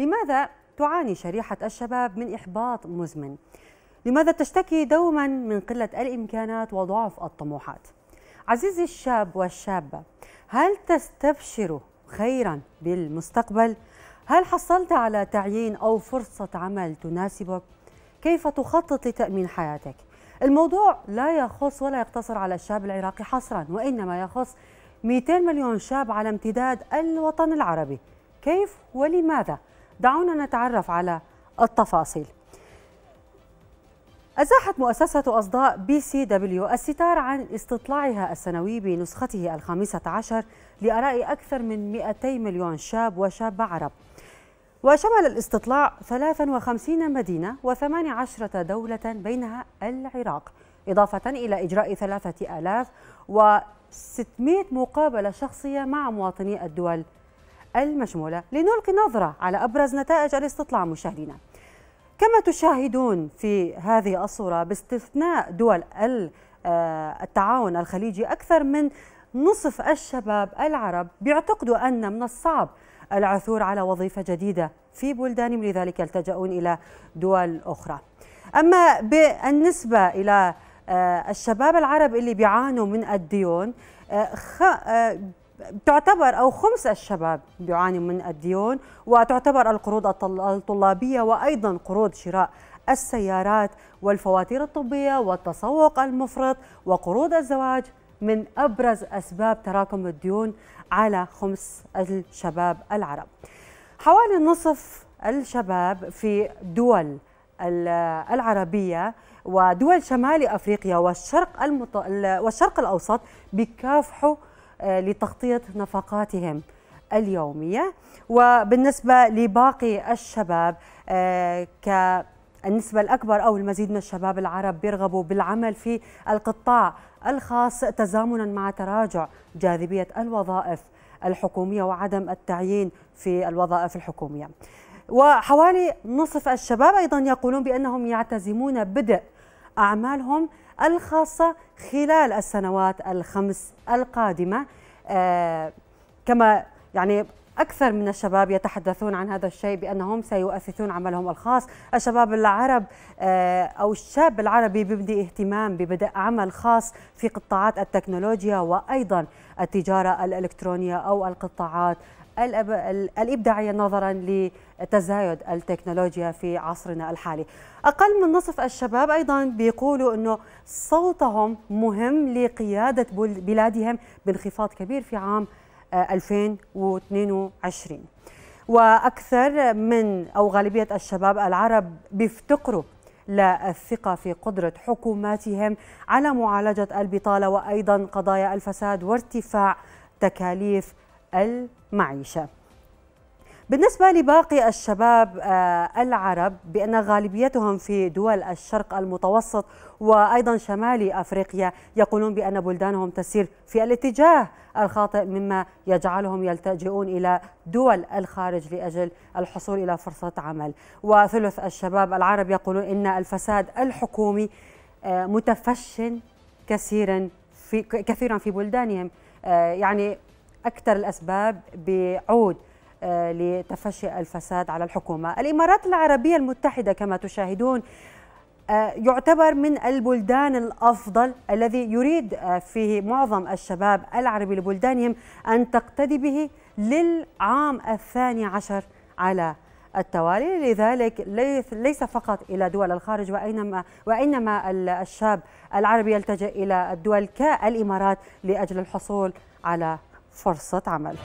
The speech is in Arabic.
لماذا تعاني شريحة الشباب من إحباط مزمن؟ لماذا تشتكي دوما من قلة الإمكانات وضعف الطموحات؟ عزيزي الشاب والشابة هل تستبشر خيرا بالمستقبل؟ هل حصلت على تعيين أو فرصة عمل تناسبك؟ كيف تخطط لتأمين حياتك؟ الموضوع لا يخص ولا يقتصر على الشاب العراقي حصرا وإنما يخص 200 مليون شاب على امتداد الوطن العربي كيف ولماذا؟ دعونا نتعرف على التفاصيل أزاحت مؤسسة أصداء بي سي دبليو الستار عن استطلاعها السنوي بنسخته الخامسة عشر لآراء أكثر من 200 مليون شاب وشابة عرب وشمل الاستطلاع 53 مدينة و18 دولة بينها العراق إضافة إلى إجراء 3600 مقابلة شخصية مع مواطني الدول المشمولة لنلقي نظرة على أبرز نتائج الاستطلاع مشاهدينا كما تشاهدون في هذه الصورة باستثناء دول آه، التعاون الخليجي أكثر من نصف الشباب العرب بيعتقدوا أن من الصعب العثور على وظيفة جديدة في بلدانهم لذلك يلتجؤون إلى دول أخرى أما بالنسبة إلى آه، الشباب العرب اللي بيعانوا من الديون آه، تعتبر أو خمس الشباب بيعاني من الديون وتعتبر القروض الطلابية وأيضا قروض شراء السيارات والفواتير الطبية والتسوق المفرط وقروض الزواج من أبرز أسباب تراكم الديون على خمس الشباب العرب حوالي نصف الشباب في دول العربية ودول شمال أفريقيا والشرق, والشرق الأوسط بكافحوا آه، لتغطية نفقاتهم اليومية وبالنسبة لباقي الشباب آه، ك النسبة الأكبر أو المزيد من الشباب العرب بيرغبوا بالعمل في القطاع الخاص تزامنا مع تراجع جاذبية الوظائف الحكومية وعدم التعيين في الوظائف الحكومية وحوالي نصف الشباب أيضا يقولون بأنهم يعتزمون بدء أعمالهم الخاصة خلال السنوات الخمس القادمة آه، كما يعني أكثر من الشباب يتحدثون عن هذا الشيء بأنهم سيؤثثون عملهم الخاص الشباب العرب آه، أو الشاب العربي بيبدي اهتمام ببدء عمل خاص في قطاعات التكنولوجيا وأيضا التجارة الإلكترونية أو القطاعات الإبداعية نظرا لتزايد التكنولوجيا في عصرنا الحالي أقل من نصف الشباب أيضا بيقولوا أنه صوتهم مهم لقيادة بلادهم بانخفاض كبير في عام 2022 آه، وأكثر من أو غالبية الشباب العرب بيفتقروا للثقة في قدرة حكوماتهم على معالجة البطالة وأيضا قضايا الفساد وارتفاع تكاليف المعيشه بالنسبة لباقي الشباب آه، العرب بأن غالبيتهم في دول الشرق المتوسط وأيضا شمال أفريقيا يقولون بأن بلدانهم تسير في الاتجاه الخاطئ مما يجعلهم يلتجئون إلى دول الخارج لأجل الحصول إلى فرصة عمل وثلث الشباب العرب يقولون إن الفساد الحكومي آه، متفشٍ كثيرا في كثيرا في بلدانهم آه، يعني أكثر الأسباب بعود آه، لتفشي الفساد على الحكومة الإمارات العربية المتحدة كما تشاهدون آه، يعتبر من البلدان الافضل الذي يريد آه، فيه معظم الشباب العربي لبلدانهم ان تقتدي به للعام الثاني عشر على التوالي لذلك ليس فقط الى دول الخارج وانما وانما الشاب العربي يلتجئ الى الدول كالامارات لاجل الحصول على فرصة عمل